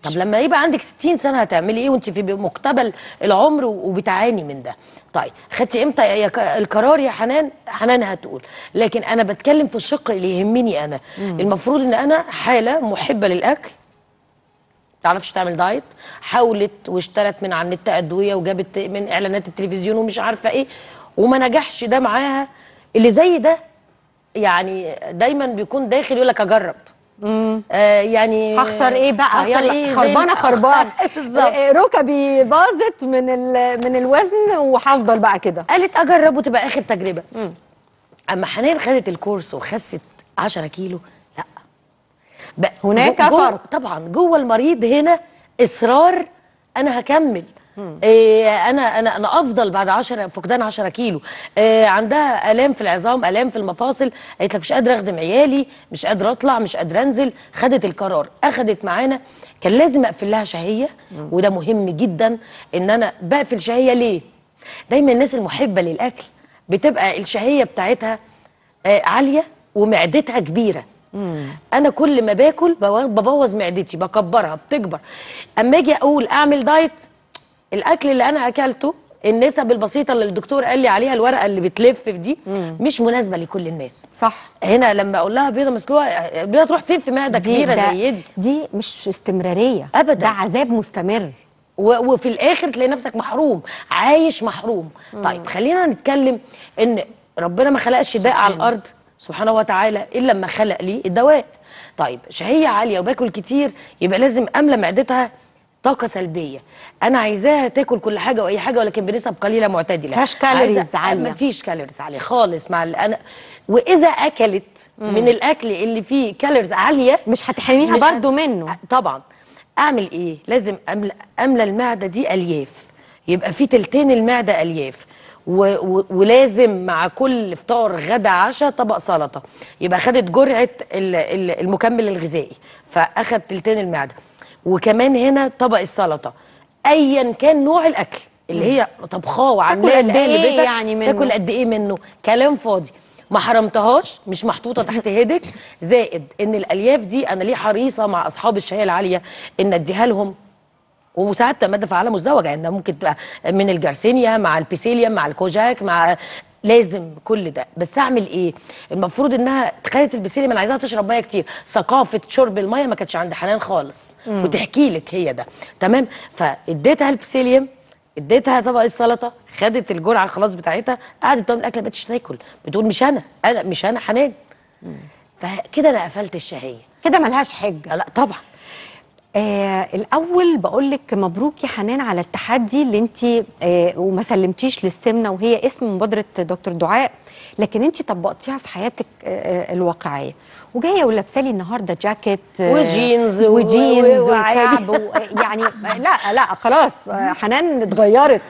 طب لما يبقى عندك 60 سنه هتعملي ايه وانت في مقتبل العمر وبتعاني من ده طيب خدتي امتى القرار يا حنان حنان هتقول لكن انا بتكلم في الشق اللي يهمني انا مم. المفروض ان انا حاله محبه للاكل تعرفش تعمل دايت حاولت واشترت من على النت ادويه وجابت من اعلانات التلفزيون ومش عارفه ايه وما نجحش ده معاها اللي زي ده يعني دايما بيكون داخل يقول لك اجرب آه يعني هخسر ايه بقى هخسر يلا إيه خربانه خربان آه، ركبي باظت من من الوزن وهفضل بقى كده قالت اجرب وتبقى اخر تجربه مم. اما حنان خدت الكورس وخست 10 كيلو هناك فرق طبعا جوه المريض هنا اصرار انا هكمل إيه انا انا انا افضل بعد 10 فقدان 10 كيلو إيه عندها الام في العظام الام في المفاصل قالت لك مش قادره اخدم عيالي مش قادره اطلع مش قادره انزل خدت القرار اخدت معانا كان لازم اقفل لها شهيه وده مهم جدا ان انا بقفل شهيه ليه دايما الناس المحبه للاكل بتبقى الشهيه بتاعتها إيه، عاليه ومعدتها كبيره مم. انا كل ما باكل ببوظ معدتي بكبرها بتكبر اما اجي اقول اعمل دايت الاكل اللي انا اكلته النسب البسيطه اللي الدكتور قال لي عليها الورقه اللي بتلف في دي مم. مش مناسبه لكل الناس صح هنا لما اقول لها بيضه مسلوقه بيضه تروح فين في معده كبيره زي دي دي مش استمراريه ابدا ده عذاب مستمر وفي الاخر تلاقي نفسك محروم عايش محروم مم. طيب خلينا نتكلم ان ربنا ما خلقش ده على الارض سبحانه وتعالى الا لما خلق لي الدواء طيب شهيه عاليه وباكل كتير يبقى لازم املى معدتها طاقه سلبيه انا عايزاها تاكل كل حاجه واي حاجه ولكن بنسب قليله معتدله مفيش كالوريز عاليه مفيش كالوريز عاليه خالص مع انا واذا اكلت مم. من الاكل اللي فيه كالوريز عاليه مش هتحرميها برده هت... منه طبعا اعمل ايه لازم املى المعده دي الياف يبقى في تلتين المعده الياف و... ولازم مع كل فطار غدا عشاء طبق سلطه يبقى خدت جرعه المكمل الغذائي فاخد تلتين المعده وكمان هنا طبق السلطه ايا كان نوع الاكل اللي هي طبخاه وعاملاه قد ايه يعني منه تاكل قد ايه منه كلام فاضي ما حرمتهاش مش محطوطه تحت هيدك زائد ان الالياف دي انا ليه حريصه مع اصحاب الشهيه العاليه ان اديها لهم وساعات ماده فعاله مزدوجه يعني ممكن تبقى من الجارسينيا مع البيسيليا مع الكوجاك مع لازم كل ده بس اعمل ايه المفروض انها تخيلت البسيلي من عايزاها تشرب ميه كتير ثقافه شرب الميه ما كانتش عند حنان خالص مم. وتحكي لك هي ده تمام فاديتها البسيليوم اديتها طبق السلطه خدت الجرعه خلاص بتاعتها قعدت تعمل الاكل ما بقتش تاكل بتقول مش انا انا مش انا حنان فكده انا قفلت الشهيه كده ملهاش حجه لا طبعا آه الاول بقول لك مبروك يا حنان على التحدي اللي انت آه وما سلمتيش للسمنه وهي اسم مبادره دكتور دعاء لكن انت طبقتيها في حياتك آه, آه، الواقعيه وجايه ولابسه لي النهارده جاكيت آه وجينز وجينز وكعب آه، يعني لا لا خلاص آه، حنان اتغيرت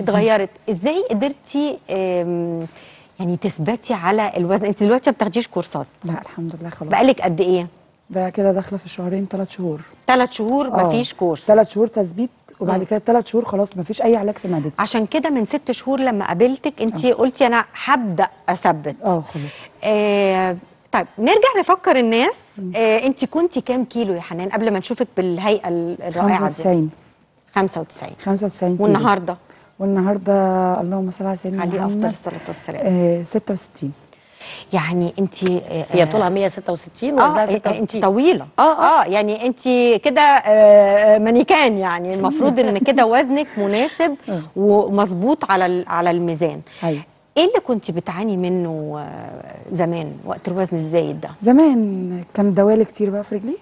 اتغيرت ازاي قدرتي آه يعني تثبتي على الوزن انت دلوقتي ما بتاخديش كورسات لا الحمد لله خلاص بقالك قد ايه ده كده داخله في شهرين ثلاث شهور ثلاث شهور آه. مفيش كورس ثلاث شهور تثبيت وبعد كده ثلاث شهور خلاص مفيش اي علاج في معدتي عشان كده من ست شهور لما قابلتك انت أوه. قلتي انا هبدا اثبت اه خلاص آه طيب نرجع نفكر الناس آه انت كنتي كام كيلو يا حنان قبل ما نشوفك بالهيئه الرائعه 95 95 95 كيلو. والنهارده والنهارده اللهم صل على سيدنا محمد عليه افضل الصلاه والسلام آه 66 يعني انت آه، هي طولها 166 آه 66 إيه، إيه، انت طويله آه،, اه اه يعني انت كده آه، مانيكان يعني المفروض ان كده وزنك مناسب ومظبوط على على الميزان ايوه ايه اللي كنت بتعاني منه زمان وقت الوزن الزايد ده زمان كان دوالي كتير بقى في رجلي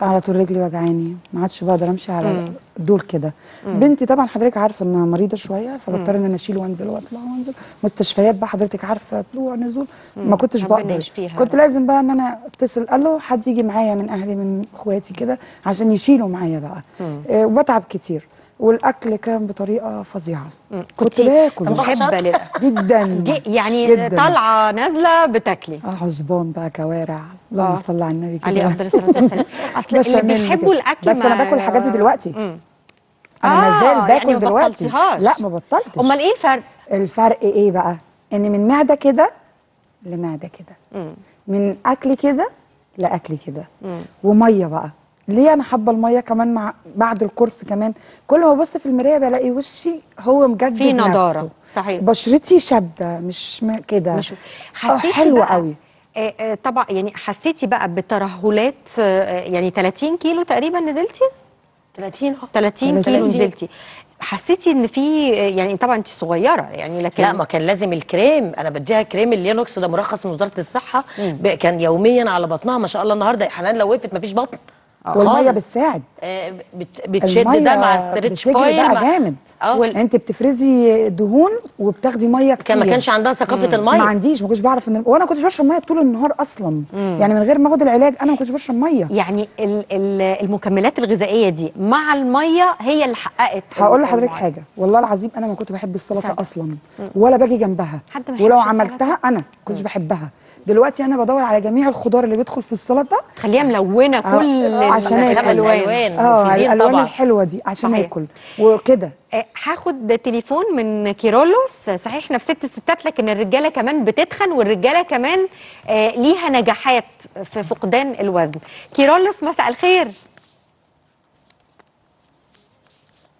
على طول رجلي وجعاني ما عادش بقدر امشي على دول كده بنتي طبعا حضرتك عارفه انها مريضه شويه فبضطر ان انا اشيل وانزل واطلع وانزل مستشفيات بقى حضرتك عارفه طلوع نزول ما كنتش بقدر كنت لازم بقى ان انا اتصل الو حد يجي معايا من اهلي من اخواتي كده عشان يشيلوا معايا بقى آه، وبتعب كتير والاكل كان بطريقه فظيعه كنت باكل محبه جدا يعني طالعه نازله بتاكلي اه عزبان بقى كوارع اللهم آه. صل على النبي كده عليه افضل الصلاه والسلام اصل اللي بيحبوا الاكل بس انا باكل الحاجات دي آه. دلوقتي انا آه مازال يعني باكل يعني دلوقتي لا ما بطلتش امال ايه الفرق الفرق ايه بقى ان من معده كده لمعده كده من اكل كده لاكل كده وميه بقى ليه انا حابه الميه كمان مع بعد الكورس كمان كل ما ابص في المرايه بلاقي وشي هو مجدد في نضاره نفسه. صحيح بشرتي شاده مش كده مش حسيتي حلوه قوي آه، آه، طبعا يعني حسيتي بقى بترهلات آه، يعني 30 كيلو تقريبا نزلتي 30 30 كيلو نزلتي حسيتي ان في يعني طبعا انت صغيره يعني لكن لا ما كان لازم الكريم انا بديها كريم اللينوكس ده مرخص من وزاره الصحه كان يوميا على بطنها ما شاء الله النهارده حنان لو وقفت ما فيش بطن آه، والميه بتساعد آه، بتشد ده مع ستريتش فايل بقى مع... جامد آه. وال... انت بتفرزي دهون وبتاخدي ميه كتير ما كانش عندها ثقافه مم. الميه ما عنديش ما كنتش بعرف ان وانا ما كنتش بشرب ميه طول النهار اصلا مم. يعني من غير ما اخد العلاج انا ما كنتش بشرب ميه يعني ال ال المكملات الغذائيه دي مع الميه هي اللي حققت هقول لحضرتك حاجه والله العظيم انا ما كنت بحب السلطه سلطة. اصلا مم. ولا باجي جنبها ولو عملتها انا ما كنتش بحبها دلوقتي انا بدور على جميع الخضار اللي بيدخل في السلطه خليها ملونه كل عشان ياكل الوان اه الالوان طبعا. الحلوه دي عشان ياكل اكل وكده آه، هاخد تليفون من كيرولوس صحيح نفس ست الستات لكن الرجاله كمان بتتخن والرجاله كمان آه، ليها نجاحات في فقدان الوزن كيرولوس مساء الخير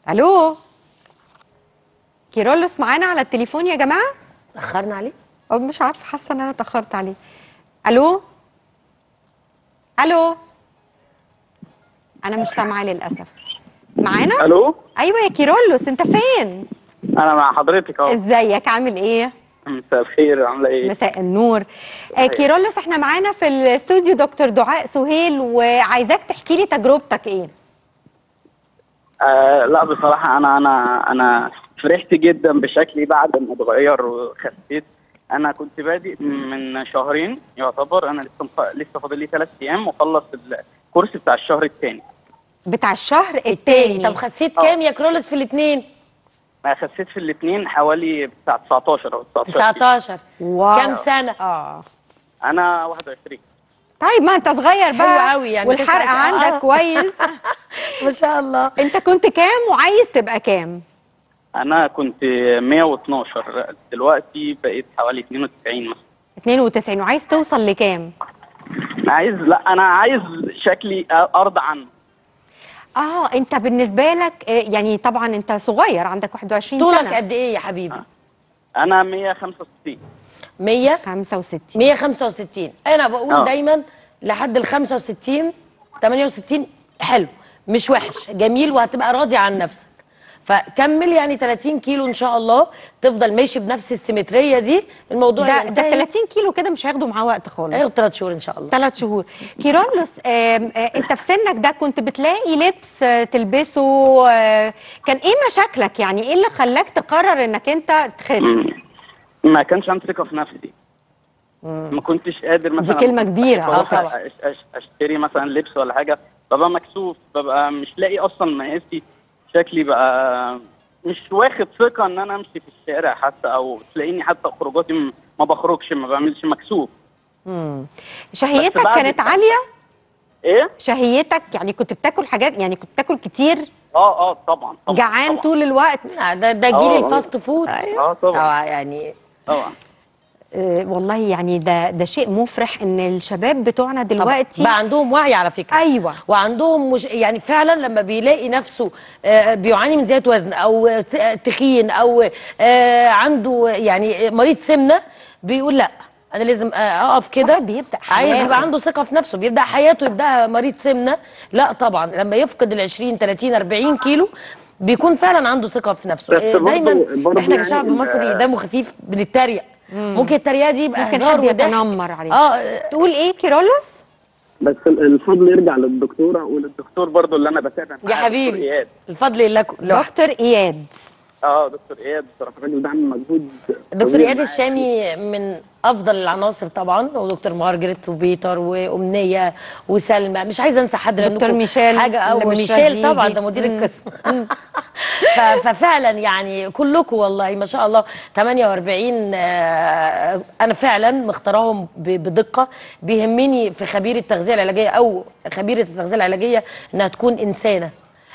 الو كيرولوس معانا على التليفون يا جماعه اخرنا عليه مش عارفه حاسه ان انا اتاخرت عليه الو الو انا مش سامعه للاسف معانا الو ايوه يا كيرولوس انت فين انا مع حضرتك اهو ازيك عامل ايه مساء الخير عامله ايه مساء النور آه كيرولوس احنا معانا في الاستوديو دكتور دعاء سهيل وعايزاك تحكي لي تجربتك ايه آه لا بصراحه انا انا انا فرحت جدا بشكلي بعد ما اتغير وخسيت انا كنت بادئ من شهرين يعتبر انا لسه لسه فاضل لي ثلاث ايام واخلص الكورس بتاع الشهر الثاني بتاع الشهر الثاني طب خسيت كام يا كرولس في الاثنين؟ ما خسيت في الاثنين حوالي بتاع 19 او 19 19 واو كام سنه؟ اه انا 21 طيب ما انت صغير بقى حلو قوي يعني والحرق عندك آه. كويس ما شاء الله انت كنت كام وعايز تبقى كام؟ انا كنت 112 دلوقتي بقيت حوالي 92 مثلا 92 وعايز توصل لكام؟ انا عايز لا انا عايز شكلي ارضى عنه اه انت بالنسبه لك آه، يعني طبعا انت صغير عندك 21 طولك سنه طولك قد ايه يا حبيبي آه، انا 165 165 165 انا بقول أوه. دايما لحد ال 65 68 حلو مش وحش جميل وهتبقى راضي عن نفسك فكمل يعني 30 كيلو ان شاء الله تفضل ماشي بنفس السيمتريه دي الموضوع ده ده 30 كيلو كده مش هياخدوا معاه وقت خالص ايوه 3 شهور ان شاء الله 3 شهور كيرلس انت في سنك ده كنت بتلاقي لبس تلبسه كان ايه مشاكلك يعني ايه اللي خلاك تقرر انك انت تخس ما كانش عندي ثقه في نفسي ما كنتش قادر مثلا دي كلمه كبيره اه طبعا اشتري مثلا لبس ولا حاجه ببقى مكسوف ببقى مش لاقي اصلا مقاسي شكلي بقى مش واخد ثقه ان انا امشي في الشارع حتى او تلاقيني حتى خروجاتي ما بخرجش ما بعملش مكسوف امم شهيتك كانت عاليه ايه شهيتك يعني كنت بتاكل حاجات يعني كنت بتاكل كتير اه اه طبعا, طبعًا جعان طبعًا. طول الوقت ده ده جيل آه، الفاست فود أيوه. اه طبعا آه، يعني طبعا آه، والله يعني ده ده شيء مفرح ان الشباب بتوعنا دلوقتي بقى عندهم وعي على فكره ايوه وعندهم مش يعني فعلا لما بيلاقي نفسه آه، بيعاني من زياده وزن او تخين او آه، عنده يعني مريض سمنه بيقول لا انا لازم اقف كده بيبدا حياته عايز يبقى عنده ثقه في نفسه بيبدا حياته يبداها مريض سمنه لا طبعا لما يفقد ال 20 30 40 كيلو بيكون فعلا عنده ثقه في نفسه دايما احنا كشعب يعني مصري دمه خفيف بنتريق ممكن التريقه دي يبقى ممكن حد يتنمر عليه اه تقول ايه كيرلس بس الفضل يرجع للدكتوره وللدكتور برضو اللي انا بتابع معاه يا حبيبي الفضل لكم دكتور اياد اه دكتور اياد بصراحه الراجل ده عامل مجهود دكتور اياد الشامي من افضل العناصر طبعا ودكتور مارجريت وبيتر وامنيه وسلمى مش عايزه انسى حد دكتور ميشيل حاجه او ميشيل طبعا ده مدير القسم ففعلا يعني كلكم والله ما شاء الله 48 آه، انا فعلا مختاراهم بدقه بيهمني في خبير التغذيه العلاجيه او خبيره التغذيه العلاجيه انها تكون انسانه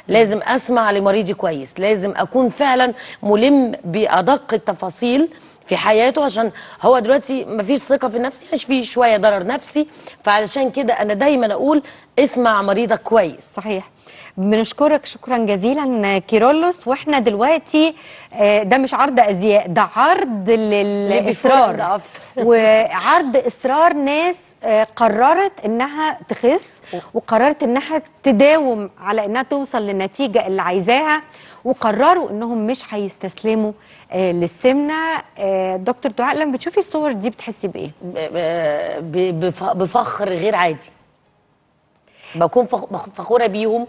لازم اسمع لمريضي كويس لازم اكون فعلا ملم بادق التفاصيل في حياته عشان هو دلوقتي مفيش ثقه في نفسي مش فيه شويه ضرر نفسي فعلشان كده انا دايما اقول اسمع مريضك كويس صحيح بنشكرك شكرا جزيلا كيرولوس واحنا دلوقتي آه، ده مش عرض ازياء ده عرض للاصرار وعرض اصرار ناس آه، قررت انها تخس وقررت انها تداوم على انها توصل للنتيجه اللي عايزاها وقرروا انهم مش هيستسلموا آه، للسمنه آه، دكتور دعاء لما بتشوفي الصور دي بتحسي بايه؟ بفخر غير عادي بكون فخوره بيهم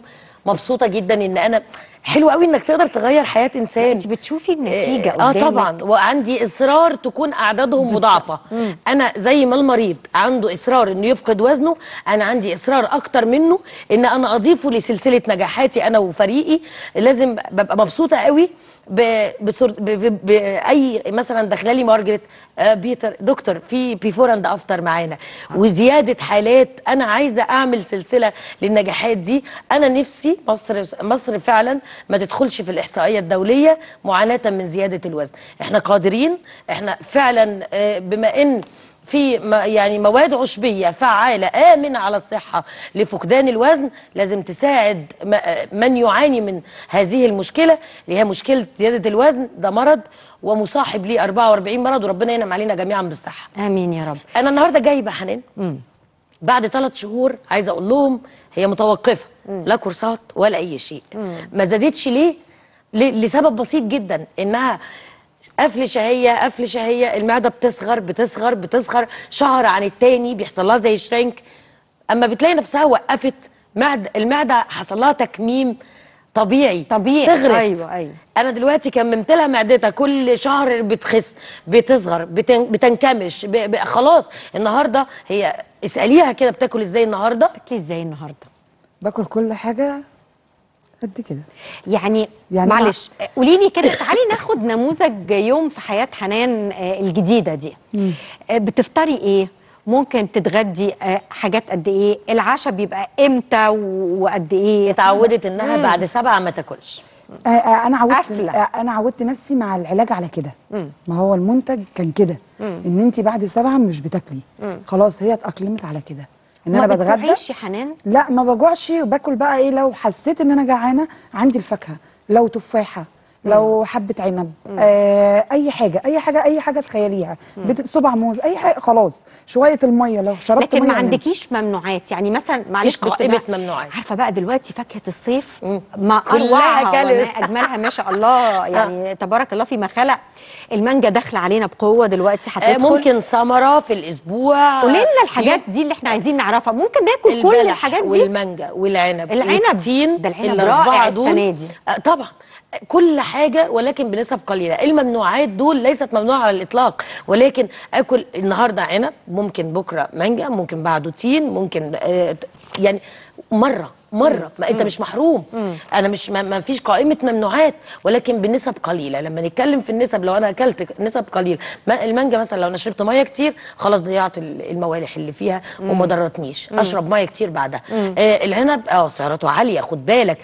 مبسوطه جدا ان انا حلو قوي انك تقدر تغير حياه انسان انت بتشوفي النتيجه آه، آه، قدامك اه طبعا وعندي اصرار تكون اعدادهم مضاعفه انا زي ما المريض عنده اصرار انه يفقد وزنه انا عندي اصرار اكتر منه ان انا اضيفه لسلسله نجاحاتي انا وفريقي لازم ببقى مبسوطه قوي باي مثلا داخله لي مارجريت آه، بيتر دكتور في بيفور اند افتر معانا وزياده حالات انا عايزه اعمل سلسله للنجاحات دي انا نفسي مصر مصر فعلا ما تدخلش في الاحصائيه الدوليه معاناه من زياده الوزن احنا قادرين احنا فعلا آه، بما ان في يعني مواد عشبيه فعاله امنه على الصحه لفقدان الوزن لازم تساعد من يعاني من هذه المشكله اللي هي مشكله زياده الوزن ده مرض ومصاحب ليه 44 مرض وربنا ينعم علينا جميعا بالصحه امين يا رب انا النهارده جايبه حنان بعد ثلاث شهور عايزه اقول لهم هي متوقفه مم. لا كورسات ولا اي شيء مم. ما زادتش ليه لسبب بسيط جدا انها قفل شهيه قفل شهيه المعده بتصغر بتصغر بتصغر شهر عن التاني بيحصل لها زي شرينك اما بتلاقي نفسها وقفت معد المعده حصل لها تكميم طبيعي طبيعي صغرت ايوه ايوه انا دلوقتي كممت لها معدتها كل شهر بتخس بتصغر بتن... بتنكمش ب... ب... خلاص النهارده هي اساليها كده بتاكل ازاي النهارده؟ بتاكلي ازاي النهارده؟ باكل كل حاجه قد كده يعني, يعني معلش قولي لي كده تعالي ناخد نموذج يوم في حياه حنان آه، الجديده دي آه، بتفطري ايه ممكن تتغدي آه، حاجات قد ايه العشاء بيبقى امتى وقد ايه اتعودت انها مم. بعد سبعة ما تاكلش انا عودت انا عودت نفسي مع العلاج على كده ما هو المنتج كان كده ان انت بعد سبعة مش بتاكلي خلاص هي اتاقلمت على كده ان انا بتغدى ما حنان لا ما بجوعش وباكل بقى ايه لو حسيت ان انا جعانه عندي الفاكهه لو تفاحه لو حبه عنب آه اي حاجه اي حاجه اي حاجه تخيليها صبع موز اي حاجه خلاص شويه الميه لو شربت لكن ميه ما عندكيش ممنوعات يعني مثلا معلش قائمه ممنوعات عارفه بقى دلوقتي فاكهه الصيف ما اروعها وما اجملها ما شاء الله يعني تبارك الله فيما خلق المانجا داخله علينا بقوه دلوقتي آه، هتدخل ممكن ثمره في الاسبوع قولي لنا الحاجات دي اللي احنا عايزين نعرفها ممكن ناكل كل الحاجات دي والمانجا والعنب العنب ده العنب رائع السنه دي آه، طبعا كل حاجة ولكن بنسب قليلة الممنوعات دول ليست ممنوعة على الإطلاق ولكن أكل النهاردة عنب ممكن بكرة مانجا ممكن بعده تين ممكن آه، يعني مرة مره ما انت مش محروم انا مش ما فيش قائمه ممنوعات ولكن بنسب قليله لما نتكلم في النسب لو انا اكلت نسب قليله المانجا مثلا لو انا شربت ميه كتير خلاص ضيعت الموالح اللي فيها وما ضرتنيش اشرب ميه كتير بعدها آه العنب اه سعراته عاليه خد بالك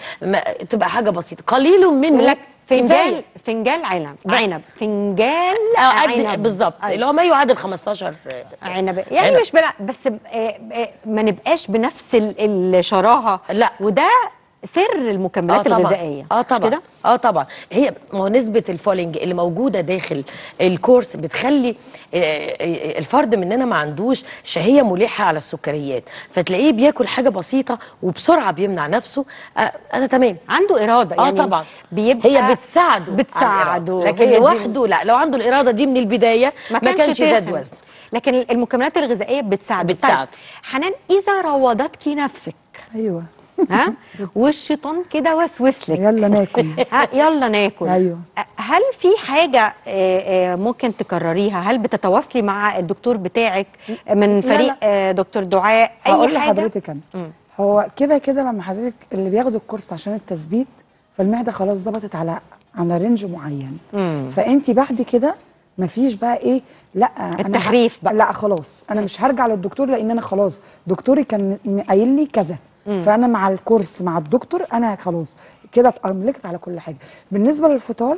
تبقى حاجه بسيطه قليل منه فنجان فنجان عنب عنب فنجان عنب بالظبط اللي هو ما يعادل 15 عنب يعني عنب. مش بلا بس آه، آه، ما نبقاش بنفس الشراهه لا وده سر المكملات آه الغذائيه اه طبعا كده؟ اه طبعا هي نسبه الفولينج اللي موجوده داخل الكورس بتخلي آه، آه، الفرد مننا ما عندوش شهيه ملحه على السكريات فتلاقيه بياكل حاجه بسيطه وبسرعه بيمنع نفسه آه انا تمام عنده اراده آه، يعني اه طبعا بيبقى هي بتساعده بتساعده لكن لوحده لا لو عنده الاراده دي من البدايه ما كانش, ما كانش زاد وزن لكن المكملات الغذائيه بتساعده طيب، بتساعده طيب. حنان اذا روضتكي نفسك ايوه ها والشيطان كده وسوس لك يلا ناكل يلا ناكل ايوه هل في حاجه آه، آه، ممكن تكرريها هل بتتواصلي مع الدكتور بتاعك من فريق لا لا. آه، دكتور دعاء اي هقول حاجه هقول لحضرتك انا هو كده كده لما حضرتك اللي بياخد الكورس عشان التثبيت فالمعده خلاص ظبطت على على رينج معين مم. فانت بعد كده مفيش بقى ايه لا التحريف بقى لا خلاص انا مش هرجع للدكتور لان انا خلاص دكتوري كان قايل لي كذا مم. فانا مع الكورس مع الدكتور انا خلاص كده اتاملكت على كل حاجه بالنسبه للفطار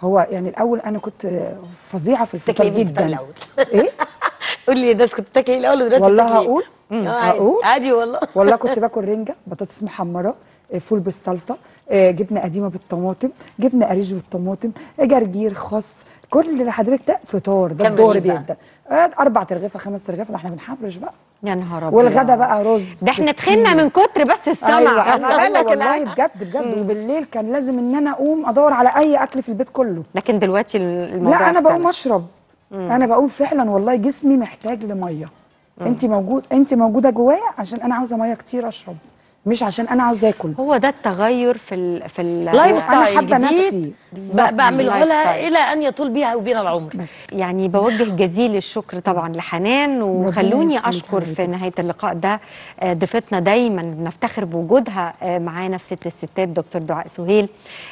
هو يعني الاول انا كنت فظيعه في الفطار إيه جدا ايه قول لي ده كنت بتاكلي إيه الاول ودلوقتي والله إيه؟ هقول هقول عادي والله والله كنت باكل رنجه بطاطس محمره فول آه، بالصلصه آه، جبنه قديمه بالطماطم جبنه قريش بالطماطم جرجير خاص كل اللي حضرتك ده فطار ده الدور بيبدا اربع ترغيفه خمس ترغيفه ده احنا بنحبرش بقى يا نهار ابيض والغدا بقى رز ده احنا تخنا من كتر بس السمع أيوة. أيوة والله بجد بجد وبالليل كان لازم ان انا اقوم ادور على اي اكل في البيت كله لكن دلوقتي الموضوع لا انا بقوم اشرب انا بقوم فعلا والله جسمي محتاج لميه انت موجود انت موجوده جوايا عشان انا عاوزه ميه كتير اشرب مش عشان انا عاوز اكل هو ده التغير في الـ في اللايف ستايل انا حابه نفسي بعمله لها الى ان يطول بيها وبين العمر بس. يعني بوجه جزيل الشكر طبعا لحنان وخلوني اشكر في نهايه اللقاء ده آه، ضيفتنا دايما بنفتخر بوجودها آه، معانا في ست الستات دكتور دعاء سهيل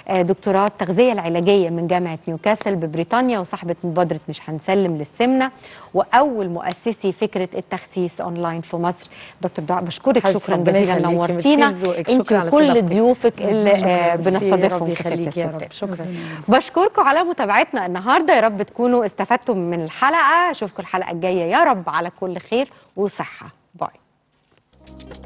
آه، دكتوراه التغذيه العلاجيه من جامعه نيوكاسل ببريطانيا وصاحبه مبادره مش هنسلم للسمنه واول مؤسسي فكره التخسيس اونلاين في مصر دكتور دعاء بشكرك شكرا جزيلا نورتي وقتينا انت وكل ضيوفك اللي بنستضيفهم في يا رب شكرا بشكركم على متابعتنا النهارده يا رب تكونوا استفدتم من الحلقه اشوفكم الحلقه الجايه يا رب على كل خير وصحه باي